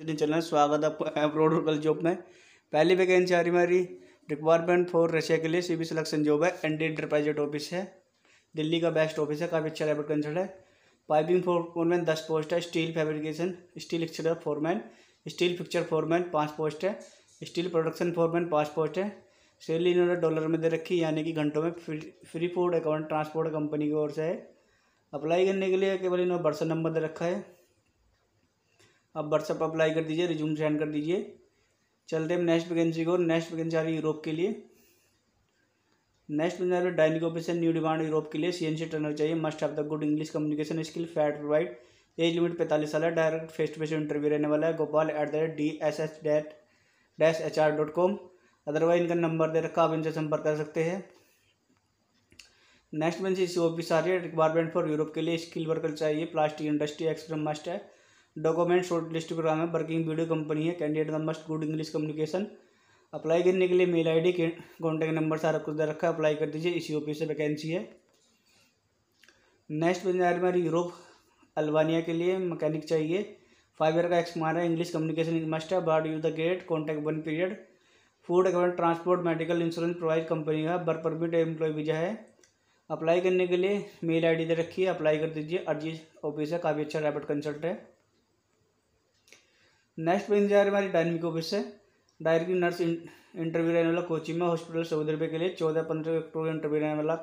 जिन्हें चैनल स्वागत है आपको लोकल जॉब में पहली वैकेंसी आ रही हमारी रिक्वायरमेंट फॉर रशिया के लिए सीबी सिलेक्शन जॉब है एन डी इंटरप्राइजेट ऑफिस है दिल्ली का बेस्ट ऑफिस है काफ़ी अच्छा लेबर कंसल्ट है पाइपिंग फोरमैन दस पोस्ट है स्टील फैब्रिकेशन स्टील एक्सटर फोरमैन स्टील फिक्चर फोरमैन पाँच पोस्ट है स्टील प्रोडक्शन फोरमैन पाँच पोस्ट है सैलरी इन्होंने डॉलर में दे रखी यानी कि घंटों में free free food account transport company की ओर से है अप्लाई करने के लिए केवल इन्होंने बर्सन नंबर दे रखा है आप व्हाट्सअप अप्लाई कर दीजिए रिज्यूम सेंड कर दीजिए चलते हैं नेक्स्ट वैकेंसी को नेक्स्ट वैकेंसी आ रही यूरोप के लिए next vacancy dining operation new demand Europe के लिए सी एन सी ट्रेनर चाहिए must have the good English communication skill फैट प्रोवाइड एज लिमिट पैंतालीस साल है direct face to face interview रहने वाला है Gopal at the rate D S S that dash H R dot com otherwise इनका number दे रखा आप इनसे संपर्क कर सकते हैं नेक्स्ट मैं सी ओ पी सारी रिक्वायरमेंट फॉर यूरोप के लिए स्किल वर्कर चाहिए प्लास्टिक इंडस्ट्री एक्सप्रेस मस्ट है डॉक्यूमेंट शॉर्ट लिस्ट प्रोग्राम है वर्किंग वीडियो कंपनी है कैंडिडेट का must good English communication apply करने के लिए मेल आईडी के कॉन्टैक्ट नंबर सारा कुछ दे रखा है अप्लाई कर दीजिए इसी ऑफिस से वैकेंसी है नेक्स्ट पंजाब हमारी यूरोप अल्बानिया के लिए मैकेनिक चाहिए फाइव ईयर का एक्स मारा है इंग्लिश कम्युनिकेशन मस्ट है बार्ड use the gate contact one period food account transport medical insurance provide company का वर्क परमिट एम्प्लॉय वीजा है अप्लाई करने के लिए मेल डी दे रखी है अप्लाई कर दीजिए अर्जी ऑफिस है काफ़ी अच्छा रैपिड कंसल्ट है नेक्स्ट बन जा रही हमारी डायनमिक ऑफिस है डायरेक्टली नर्स इंटरव्यू रहने वाला कोचिंग में हॉस्पिटल चौदह रुपये के लिए चौदह पंद्रह अक्टूबर इंटरव्यू रहने वाला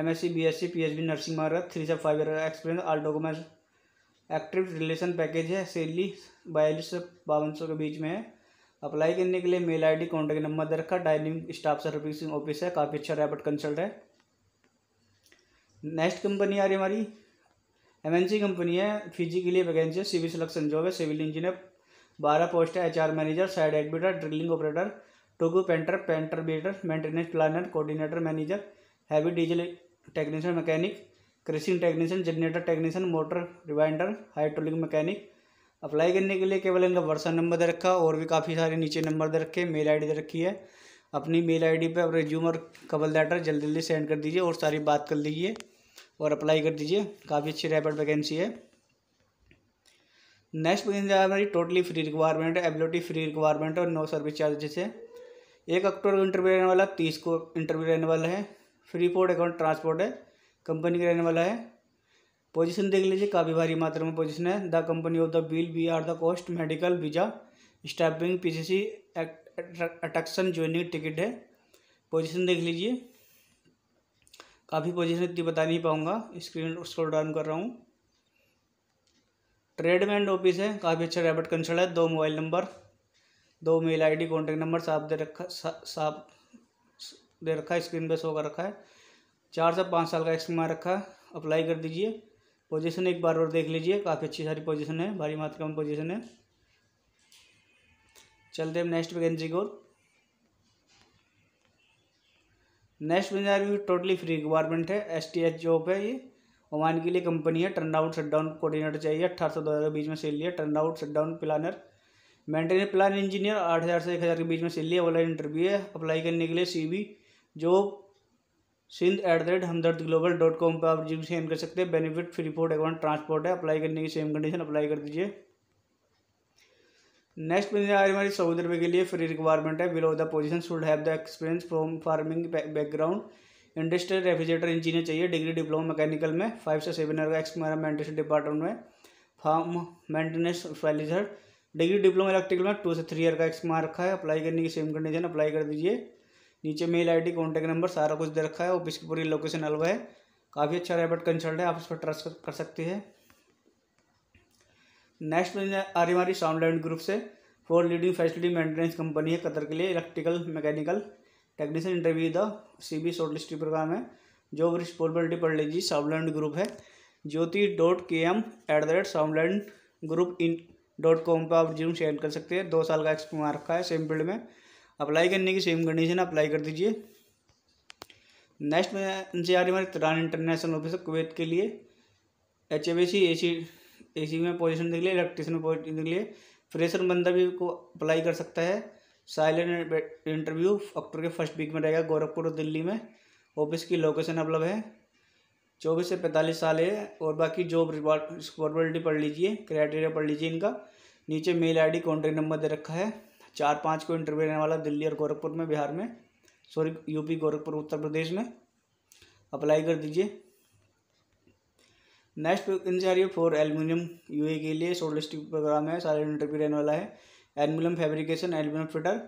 M S C B S C P H B nursing मार रहा थ्री से five year experience all documents active relation package है सैलरी बयालीस से बावन सौ के बीच में है अप्लाई करने के लिए mail I D contact number दे रखा डायनिंग स्टाफ सर्विसिंग ऑफिस है काफ़ी अच्छा रैपिड कंसल्ट है नेक्स्ट कंपनी आ रही हमारी एम एन सी कंपनी है फीजी के लिए वैकेंसी है सिविल सिलेक्शन जॉब है सिविल इंजीनियर बारह पोस्ट है आर मैनेजर साइड एडमिटर ड्रिलिंग ऑपरेटर टोकू पेंटर पेंटर बीटर maintenance planner coordinator manager heavy diesel technician mechanic क्रेसिंग technician generator technician motor rewinder hydraulic mechanic apply करने के लिए केवल इनका व्हाट्सअप नंबर दे रखा और भी काफ़ी सारे नीचे नंबर दे रखे मेल आईडी दे रखी है अपनी मेल आईडी पे आप रिज्यूम और कबल लेटर जल्दी जल्दी सेंड कर दीजिए और सारी बात कर दीजिए और अप्लाई कर दीजिए काफ़ी अच्छी रैपिड वैकेंसी है नेक्स्ट क्वेश्चन है हमारी टोटली फ्री रिक्वायरमेंट है एबिलिटी फ्री रिक्वायरमेंट और नो सर्विस चार्जेस है एक अक्टूबर को इंटरव्यू रहने वाला तीस को इंटरव्यू रहने वाला है फ्री पोर्ट अकाउंट ट्रांसपोर्ट है कंपनी का रहने वाला है पोजीशन देख लीजिए काफ़ी भारी मात्रा में पोजीशन है the company of the bill B R the cost medical visa staffing PCC attraction joining ticket है पोजीशन देख लीजिए काफ़ी पोजीशन इतनी बता नहीं पाऊँगा स्क्रीन स्क्रॉल डाउन कर रहा हूँ ट्रेडमैन ऑफिस है काफ़ी अच्छा रैबिट कंसल्ट है दो मोबाइल नंबर दो मेल आईडी कांटेक्ट नंबर साफ दे रखा साफ दे रखा है स्क्रीन पे शो कर रखा है चार से पाँच साल का एक्समा रखा है अप्लाई कर दीजिए पोजीशन एक बार और देख लीजिए काफ़ी अच्छी सारी पोजीशन है भारी मात्रा में पोजीशन है चलते हम नेक्स्ट वैकेंसी को next vacancy totally free requirement है एस टी एच जॉब है ये ओमान के लिए कंपनी है टर्न आउट शटडाउन कोऑर्डिनेटर चाहिए अट्ठारह सौ दो हज़ार के बीच में सेल लिया turn out shutdown planner maintenance plan engineer आठ हज़ार से एक हज़ार के बीच में सेल लिया ऑनलाइन इंटरव्यू है अप्लाई करने के लिए सी जो सिंध at the rate Hamdard global dot com पर आप जिम सेंड कर सकते हैं benefit free fort account transport है अप्लाई करने की सेम कंडीशन अप्लाई कर दीजिए नेक्स्ट पोजीशन आ रही हमारी सऊदी अरब के लिए फ्री रिक्वायरमेंट है below the position should have the experience from farming background industrial refrigerator engineer चाहिए डिग्री डिप्लोमा मैकेनिकल में फाइव से सेवन ईयर का एक्सपेरिमेंटेशन डिपार्टमेंट में फार्म मेंटेनेंस फैलिजर डिग्री डिप्लोमा इलेक्ट्रिकल में टू से थ्री ईयर का एक्समा रखा है अप्लाई करने की सेम कंडीशन अप्लाई कर दीजिए नीचे मेल आईडी कॉन्टैक्ट नंबर सारा कुछ दे रखा है ऑफिस की पूरी लोकेशन अलवा है काफ़ी अच्छा रेबट कंसल्ट है आप इस पर ट्रस्ट कर सकते हैं नेक्स्ट आ रही हमारी साउंड ग्रुप से four leading facility maintenance company है कतर के लिए electrical mechanical technician interview the C B shortlisting program है जो रिस्पॉन्सिबिलिटी पढ़ लीजिए सावलैंड ग्रुप है Jyoti dot K M at the rate सावलैंड ग्रुप इन डॉट कॉम पर आप रिज्यूम शेयर कर सकते हैं दो साल का एक्सपीरियंस रखा है सेम फील्ड में अप्लाई करने की सेम कंडीशन अप्लाई कर दीजिए नेक्स्ट में एन सी आर हमारे तिरान इंटरनेशनल ऑफिसर कुवैत के लिए एच ए बी सी ए सी ए सी में पोजीशन निकली इलेक्ट्रिशियन में पोजीशन निकली फ्रेशर बंदा भी को अप्लाई कर सकता है साइलेंट इंटरव्यू अक्टूबर के फर्स्ट वीक में रहेगा गोरखपुर और दिल्ली में ऑफिस की लोकेशन अवलब है चौबीस से पैंतालीस साल है और बाकी जॉब रिस्पॉन्सिबिलिटी पढ़ लीजिए क्राइटेरिया पढ़ लीजिए इनका नीचे मेल आईडी डी नंबर दे रखा है चार पाँच को इंटरव्यू रहने वाला दिल्ली और गोरखपुर में बिहार में सॉरी यूपी गोरखपुर उत्तर प्रदेश में अप्लाई कर दीजिए next in for aluminium U के लिए शॉर्ट लिस्टिंग प्रोग्राम है सारे इंटरव्यू रहने वाला है aluminium fabrication aluminium fitter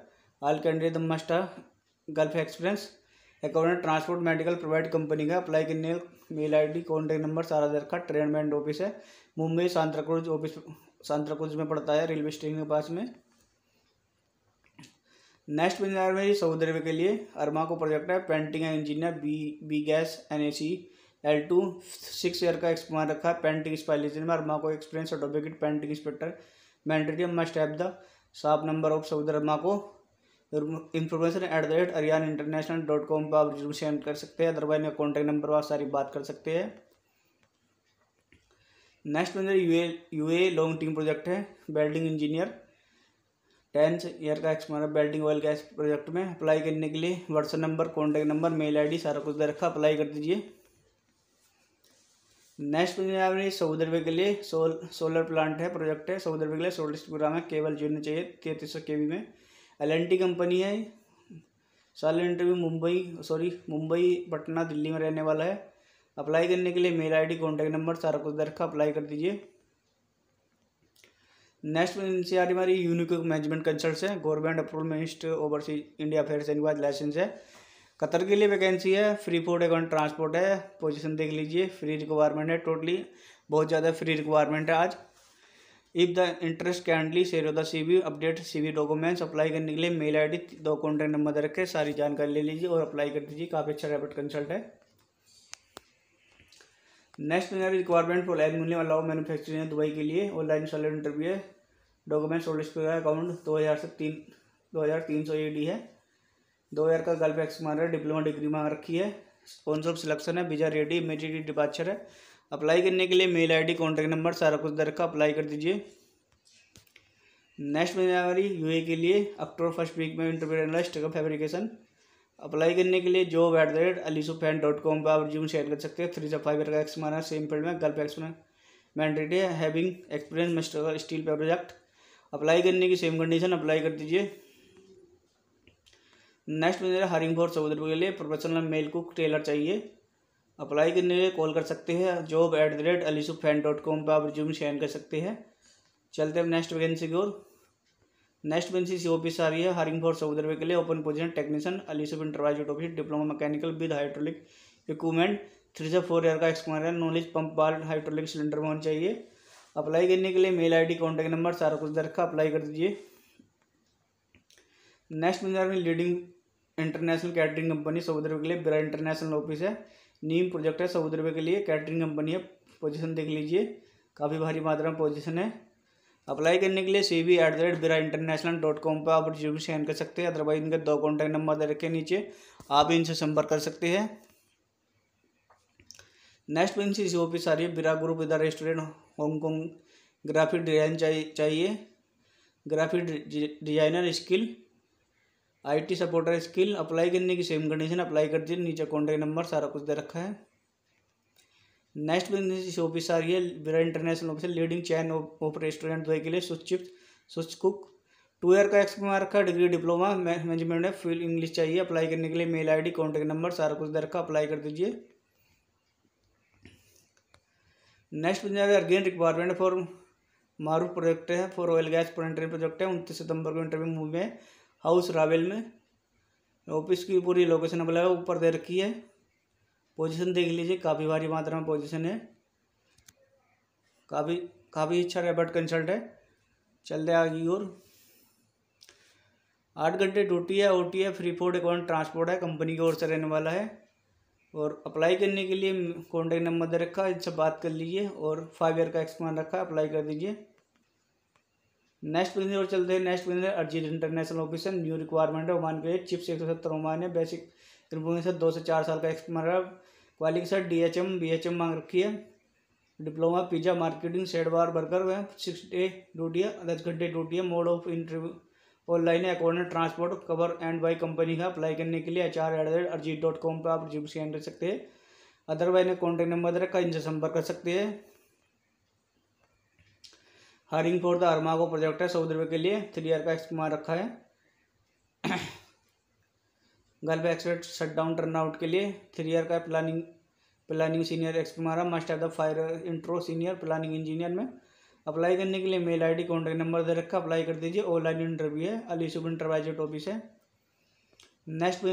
all candidate the must gulf experience according transport medical provide company का अप्लाई करने mail I D contact number सारा दे रखा ट्रेनमेंट ऑफिस है मुंबई सांतराक्रूज ऑफिस सांतराक्रूज में पड़ता है रेलवे स्टेशन के पास में नेक्स्ट वेबिनार में सऊदी अरब के लिए अरमा को प्रोजेक्ट है painting and engineer B B gas N A C L two six year का एक्सपीरियंस रखा है पेंटिंग स्पेलिजन में अरमा को experience certificate painting inspector mandatory must have the साफ नंबर ऑफ सऊदी अरबा को इन्फॉर्मेशन एट द रेट अरियान इंटरनेशनल डॉट कॉम पर आप जरूर सेंड कर सकते हैं अदरवाइज में कॉन्टैक्ट नंबर पर आप सारी बात कर सकते हैं नेक्स्ट बंदर U A U A long team project है बेल्डिंग इंजीनियर टेंथ ईयर का expire welding oil gas project में अप्लाई करने के लिए WhatsApp number contact number mail D सारा कुछ दे रखा अप्लाई कर दीजिए नेक्स्ट सऊदी अरबे के लिए सोल सोलर प्लांट है प्रोजेक्ट है सऊदी अरबे के लिए सोलर प्रोग्राम है केबल जुड़ने चाहिए तैंतीस सौ के वी में एल कंपनी है साल इंटरव्यू मुंबई सॉरी मुंबई पटना दिल्ली में रहने वाला है अप्लाई करने के लिए मेल आईडी कॉन्टैक्ट नंबर सारा कुछ दरखा अप्लाई कर दीजिए नेक्स्ट से आ रही हमारी यूनिक मैनेजमेंट कंसल्ट है गवर्नमेंट अप्रूवल मिनिस्ट overseas India affairs and licence है कतर के लिए वैकेंसी है फ्री फूड एंड ट्रांसपोर्ट है पोजीशन देख लीजिए फ्री रिक्वायरमेंट है टोटली बहुत ज़्यादा फ्री रिक्वायरमेंट है आज if the interest kindly share the C V update C V documents apply करने के लिए मेल आई डी दो कॉन्टैक्ट नंबर दे रखे सारी जानकारी ले लीजिए और अप्लाई कर दीजिए काफ़ी अच्छा रेपिड कंसल्ट है नेक्स्ट मेरा रिक्वायरमेंट फॉर लाइन मिलने वाला हो मैनुफैक्चरिंग है दुबई के लिए ऑनलाइन सैलरी इंटरव्यू है डॉक्यूमेंट सोलिस्ट अकाउंट दो हज़ार से तीन दो हज़ार तीन सौ ई डी है दो ईयर का गर्ल एक्समार है डिप्लोमा डिग्री मांग रखी है स्पॉन्सर ऑफ सिलेक्शन है बीजा रेडी इमीडिएट डिपार्चर है अप्लाई करने के लिए मेल आईडी कॉन्टैक्ट नंबर सारा कुछ दर का अप्लाई कर दीजिए नेक्स्ट महीने यू ए के लिए अक्टूबर फर्स्ट वीक में इंटरव्यू का फेब्रिकेशन अप्लाई करने के लिए जॉब एट द रेट अलीसू फैन डॉट कॉम पर आप रिज्यूम शेयर कर सकते हैं थ्री से फाइव ईयर का एक्स मारा सेम फील्ड में गर्ल एक्स माना mandate having experience mister steel project apply करने की सेम कंडीशन अप्लाई कर दीजिए नेक्स्ट मेरे हरिंग फॉर समुद्र के लिए प्रोफेशनल मेल कुक टेलर चाहिए अप्लाई करने के लिए कॉल कर सकते हैं जॉब एट द रेट अलीसू फैन डॉट कॉम पर आप रिज्यूम शेयर कर सकते हैं चलते हैं नेक्स्ट वैकेंसी की ओर नेक्स्ट वैकेंसी सी ऑफिस आ रही है हरिंग भोर सऊदी के लिए ओपन पोजिशन टेक्नीशियन अलीसू इंटरवाइज office diploma mechanical with hydraulic equipment three से फोर ईयर का experience knowledge pump bar hydraulic cylinder में होना चाहिए अप्लाई करने के लिए मेल आईडी कॉन्टैक्ट नंबर सारा कुछ दरखा रखा अप्लाई कर दीजिए नेक्स्ट पंजाब में leading international catering company Saudi Arab के लिए बिरा इंटरनेशनल ऑफिस है नीम प्रोजेक्ट है सऊदी अरब के लिए कैटरिंग कंपनी है पोजीशन देख लीजिए काफ़ी भारी मात्रा में पोजीशन है अप्लाई करने के लिए C V at the rate बिरा इंटरनेशनल डॉट कॉम पर आप जो भी सेंड कर सकते हैं अदरवाइज इनके दो कॉन्टैक्ट नंबर दे रखे नीचे आप इनसे संपर्क कर सकते हैं नेक्स्ट पेन सी ऑफिस आ रही है बिरा ग्रुप इधर रेस्टोरेंट हांगकॉन्ग ग्राफिक डिजाइन चाहिए graphic designer skill IT supporter skill apply करने की सेम कंडीशन अप्लाई कर दी नीचे कॉन्टैक्ट नंबर सारा कुछ दे रखा है नेक्स्ट वैकेंसी ऑफिस आ रही है बिरा international office leading chain of restaurant Dubai के लिए सुचिप सुच कुक टू ईयर का एक्सपीरियंस रखा है डिग्री डिप्लोमा मैनेजमेंट है फील्ड इंग्लिश चाहिए अप्लाई करने के लिए मेल आई डी नंबर सारा कुछ दे रखा अप्लाई कर दीजिए नेक्स्ट बन जाएगा अगेन रिक्वायरमेंट फॉर मारूफ प्रोजेक्ट है फॉर ऑयल गैस प्लांटरी प्रोजेक्ट है उनतीस सितंबर को इंटरव्यू मूव में हाउस रावेल में ऑफिस की पूरी लोकेशन अपना ऊपर दे रखी है पोजीशन देख लीजिए काफ़ी भारी मात्रा में पोजीशन है काफ़ी काफ़ी अच्छा रेबर्ट कंसल्ट है चलते आगे और आठ घंटे ड्यूटी है ओ है फ्री फोर्ड अकाउंट ट्रांसपोर्ट है कंपनी की ओर से रहने वाला है और अप्लाई करने के लिए कॉन्टैक्ट नंबर दे रखा है इनसे बात कर लीजिए और फाइव ईयर का एक्सपान रखा है अप्लाई कर दीजिए नेक्स्ट प्लेन और चलते हैं नेक्स्ट प्लेन अर्जी इंटरनेशनल ऑफिसर न्यू रिक्वायरमेंट है ओमान के लिए चिप्स एक सौ सत्तर ओमान है बेसिक रिपोर्टिंग सर दो से चार साल का एक्सपर्ट क्वालिंग सर D H M B H M मांग रखी है डिप्लोमा पिज्ज़ा मार्केटिंग सेड बार बर्गर है सिक्स डे ड्यूटी है दस घंटे ड्यूटी है मोड ऑफ इंटरव्यू ऑनलाइन है according transport cover and by company का अप्लाई करने के लिए H R at the rate अरजीत डॉट कॉम पर आप रिज्यूम एंड कर सकते हैं अदरवाइज ने कॉन्टैक्ट नंबर रखा इनसे संपर्क कर सकते हैं hiring for the Aramco project है सऊदी रुपये के लिए थ्री ईयर का एक्सपेरिमेंट रखा है Gulf expect shut down turn out के लिए थ्री ईयर का प्लानिंग प्लानिंग सीनियर एक्सपीमार must of the fire intro senior planning engineer में अप्लाई करने के लिए मेल आईडी कॉन्टैक्ट नंबर दे रखा अप्लाई कर दीजिए ऑनलाइन इंटरव्यू है अली सुब इंटरवाइजेट ऑफिस है नेक्स्ट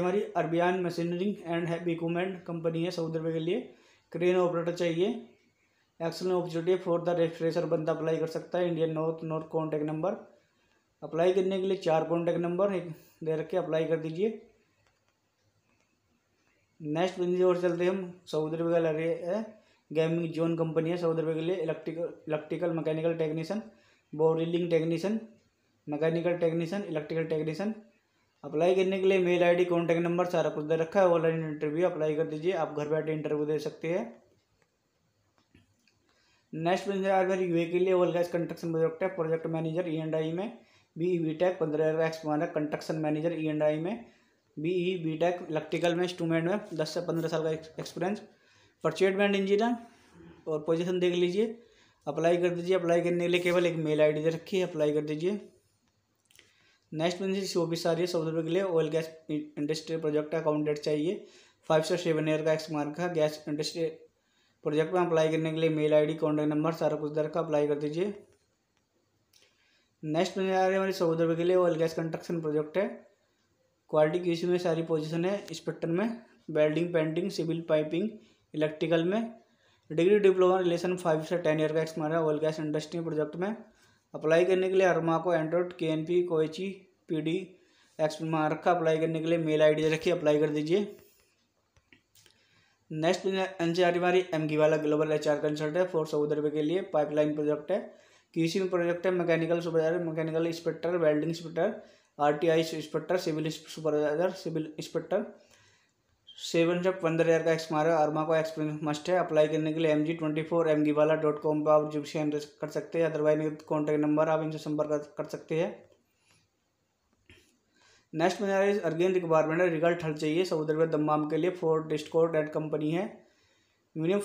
हमारी Arabian machinery and heavy equipment company है सऊदी अरब के लिए क्रेन ऑपरेटर चाहिए action opportunity for the registration बंदा अप्लाई कर सकता है Indian north north contact number apply करने के लिए चार कॉन्टैक्ट नंबर दे रखे अप्लाई कर दीजिए नेक्स्ट बिंदी और चलते हम सऊदी लग रही है गेमिंग जोन कंपनी है सऊदी अरबिया के लिए इलेक्ट्रिकल इलेक्ट्रिकल मैकेनिकल टेक्नीशियन बोरिलिंग technician mechanical technician electrical technician apply करने के लिए मेल आईडी कांटेक्ट नंबर सारा कुछ दे रखा है ऑनलाइन इंटरव्यू अप्लाई कर दीजिए आप घर बैठे इंटरव्यू दे सकते हैं नेक्स्ट बन जाए यूए के लिए वर्ल्ड गैस कंस्ट्रक्शन प्रोजेक्ट है project manager E and I में बी ई बी टेक पंद्रह हज़ार वन है construction manager E and I में B E B tech electrical में इंस्ट्रूमेंट में दस से पंद्रह साल का एक्सपीरियंस परचेटमेंट इंजीनियर और पोजीशन देख लीजिए अप्लाई कर दीजिए अप्लाई करने के लिए केवल एक मेल आई दे रखी है अप्लाई कर दीजिए नेक्स्ट बन सी ओबिस आ रही सौ रुपये के लिए oil gas industry project accountant चाहिए फाइव से सेवन ईयर का एक्स मार्क है गैस इंडस्ट्री प्रोजेक्ट में अप्लाई करने के लिए मेल आईडी कॉन्टैक्ट नंबर सारा कुछ दर का अप्लाई कर दीजिए नेक्स्ट में आ रहे है हमारी सौ रुपये के लिए ऑयल गैस कंस्ट्रक्शन प्रोजेक्ट है क्वालिटी क्यूसी में सारी पोजिशन है इंस्पेक्टर में welding painting civil piping electrical में डिग्री डिप्लोमा रिलेशन फाइव से टेन ईयर का है ऑयल गैस इंडस्ट्री प्रोजेक्ट में अप्लाई करने के लिए अरमा को एंड्रॉयड के एन पी कोची पी डी एक्स मार्क का अप्लाई करने के लिए मेल आई डी रखिए अप्लाई कर दीजिए नेक्स्ट आर हमारी एम की वाला ग्लोबल एच आर कंसल्ट है फोर सौ रुपये के लिए पाइपलाइन प्रोजेक्ट है किसी में प्रोजेक्ट है mechanical supervisor mechanical inspector welding inspector RTI inspector civil supervisor civil inspector seven से पंद्रह हज़ार का एक्समार है आर्मा का एक्सपीरियंस मस्ट है अप्लाई करने के लिए M G twenty four M गिवाला डॉट कॉम पर आप जिप्सी कर सकते हैं अदरवाइज कॉन्टैक्ट नंबर आप इनसे संपर्क कर सकते हैं नेक्स्ट में हमारा अगेन रिक्वायरमेंट है रिगल्ट हल चाहिए समुद्र में दम्माम के लिए फोर डिस्कोर डेट कंपनी है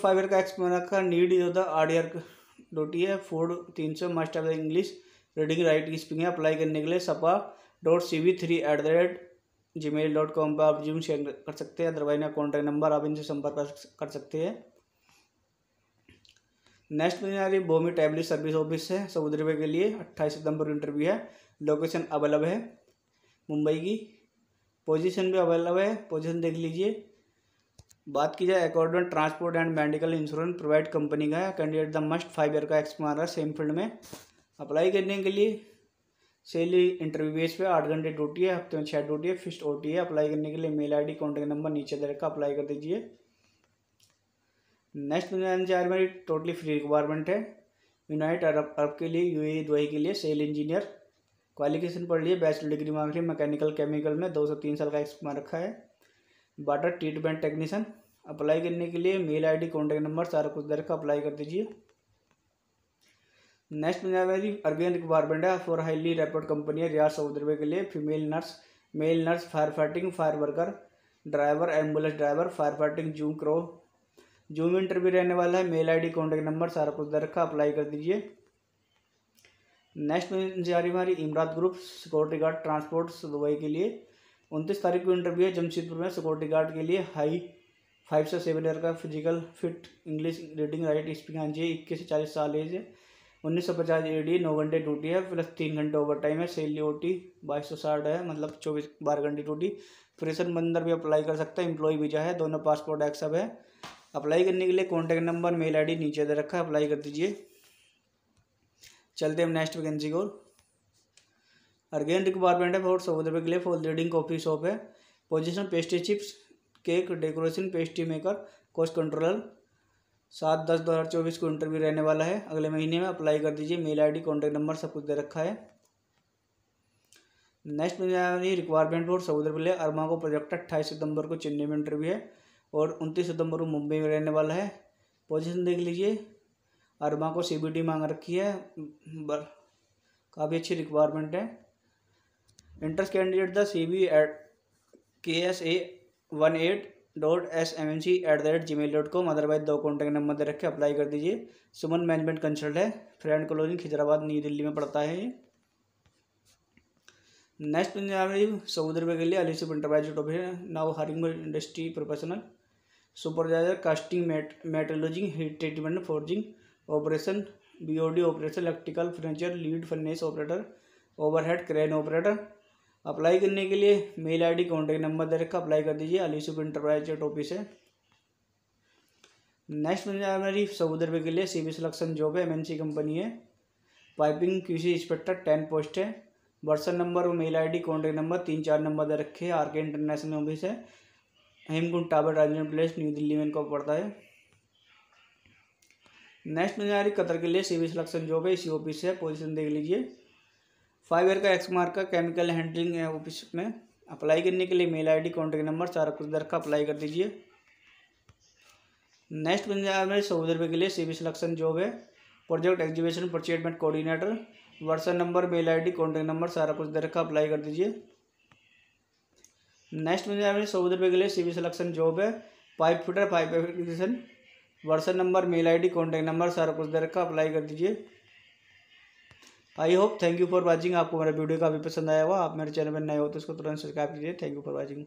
फाइव ईयर का एक्सपीरियंस का नीड जो था आर डी डोटी है फोर्ड तीन सौ must of English reading write की स्पीकिंग अप्लाई करने के लिए सपा dot C V three at the rate Gmail dot com पर आप जूम शेयर कर सकते हैं अदरवाइज ना कॉन्टैक्ट नंबर आप इनसे संपर्क कर सकते हैं नेक्स्ट में रही भूमि टैबलेट सर्विस ऑफिस है समुद्रवे के लिए अट्ठाईस सितंबर इंटरव्यू है लोकेशन अवेलेबल है मुंबई की पोजीशन भी अवेलेबल है पोजीशन देख लीजिए बात की जाए according transport and medical insurance provide company का है candidate the must five year का एक्सपीरियंस सेम फील्ड में अप्लाई करने के लिए सेली इंटरव्यू बेस पे आठ घंटे ड्यूटी है हफ्ते में छः ड्यूटी है फिस्ट ओटी है अप्लाई करने के लिए mail I D contact number नीचे दे रखा अप्लाई कर दीजिए नेक्स्ट एनसीआर मेरी टोटली फ्री रिक्वायरमेंट है यूनाइट अरब अरब के लिए यूएई दुबई e, के लिए सेल इंजीनियर क्वालिफिकेशन पढ़ लिए बैचलर डिग्री मांग ली मैकेनिकल केमिकल में दो सौ तीन साल का एक्सपीरियंस रखा है वाटर ट्रीटमेंट टेक्नीशियन अप्लाई करने के लिए मेल आईडी कॉन्टैक्ट नंबर सारा कुछ दे रखा अप्लाई कर दीजिए नेक्स्ट पंजाब है जी अर्बियन रिक्वायरमेंट है फॉर हाईली कंपनी कंपनियाँ रियाज सौ रुपये के लिए female nurse male nurse fire fighting fire worker driver ambulance driver fire fighting Zoom क्रो जूम इंटरव्यू रहने वाला है मेल आईडी कॉन्टैक्ट नंबर सारा कुछ दे रखा अप्लाई कर दीजिए नेक्स्ट में जा रही हमारी इमरात group security guard transport Dubai के लिए उनतीस तारीख को इंटरव्यू है जमशेदपुर में सिक्योरिटी गार्ड के लिए हाई फाइव से सेवन ईयर का physical fit English reading write speaking आनी चाहिए इक्कीस से चालीस साल एज है उन्नीस सौ पचास ए डी नौ घंटे ड्यूटी है प्लस तीन घंटे ओवर टाइम है सेल ओ टी बाईस सौ साठ है मतलब चौबीस बारह घंटे ड्यूटी फ्रेशर बंदर भी अप्लाई कर सकता है एम्प्लॉय वीजा है दोनों पासपोर्ट एक्सप है अप्लाई करने के लिए कॉन्टैक्ट नंबर मेल आई नीचे दे रखा है अप्लाई कर दीजिए चलते हैं नेक्स्ट वैकेंसी को अर्गेन रिक्वायरमेंट है फॉर सौ रुपये के लिए फॉर लीडिंग कॉफी शॉप है position pastry chips cake decoration pastry maker cost controller सात दस दो हज़ार चौबीस को इंटरव्यू रहने वाला है अगले महीने में अप्लाई कर दीजिए मेल आईडी कांटेक्ट नंबर सब कुछ दे रखा है नेक्स्ट में रिक्वायरमेंट फॉर सऊदी अरब अरमा को प्रोजेक्ट अट्ठाईस सितंबर को चेन्नई में इंटरव्यू है और उनतीस सितंबर को मुंबई में रहने वाला है पोजीशन देख लीजिए अरमा को सीबीटी मांग रखी है बर काफ़ी अच्छी रिक्वायरमेंट है interest candidate the C B at K S A one eight dot S M N C at the rate Gmail dot com otherwise दो कॉन्टैक्ट नंबर दे रखे अप्लाई कर दीजिए सुमन मैनेजमेंट कंसल्ट है फ्रेंड कॉलोनी खिजराबाद न्यू दिल्ली में पड़ता है ये नेक्स्ट पंजाब सऊदी रुपये के लिए अलीसिप enterprise of now hiring industry professional supervisor casting मेट मेटोलॉजिंग heat treatment forging operation BOD operation electrical furniture lead furnace operator overhead crane operator apply करने के लिए मेल आईडी कॉन्टैक्ट नंबर दे रखा अप्लाई कर दीजिए अली सुबह इंटरप्राइज एट ऑफिस है नेक्स्ट मेरी सऊदी अरब के लिए सी बी सिलेक्शन जॉब है एमएनसी कंपनी है piping QC inspector ten post है वर्सन नंबर और मेल डी कॉन्टेक्ट नंबर तीन चार नंबर दे रखे हैं आर के इंटरनेशनल ऑफिस है हेमकुंड टावर राजेंद्र प्लेस न्यू दिल्ली में इनको पड़ता है नेक्स्ट में जा कतर के लिए सी सिलेक्शन जॉब है इसी ऑफिस है पोजीशन देख लीजिए फाइव ईयर का एक्स मार्क का केमिकल हैंडलिंग है ऑफिस में अप्लाई करने के लिए मेल डी कांटेक्ट नंबर सारा कुछ दर का अप्लाई कर दीजिए नेक्स्ट पंजाब में सऊदी अरब के लिए सी सिलेक्शन जॉब है प्रोजेक्ट एग्जीबिशन परचेटमेंट coordinator WhatsApp number mail ID contact number सारा कुछ दे रखा अप्लाई कर दीजिए नेक्स्ट पंजाब में सऊदी अरब के लिए सी सिलेक्शन जॉब है pipe fitter pipe application WhatsApp number mail ID contact number सारा कुछ दे रखा अप्लाई कर दीजिए I hope thank you for watching आपको मेरा वीडियो काफ़ी पसंद आया हुआ आप मेरे चैनल पर नए हो तो उसको तुरंत सब्सक्राइब कीजिए थैंक यू फॉर वॉचिंग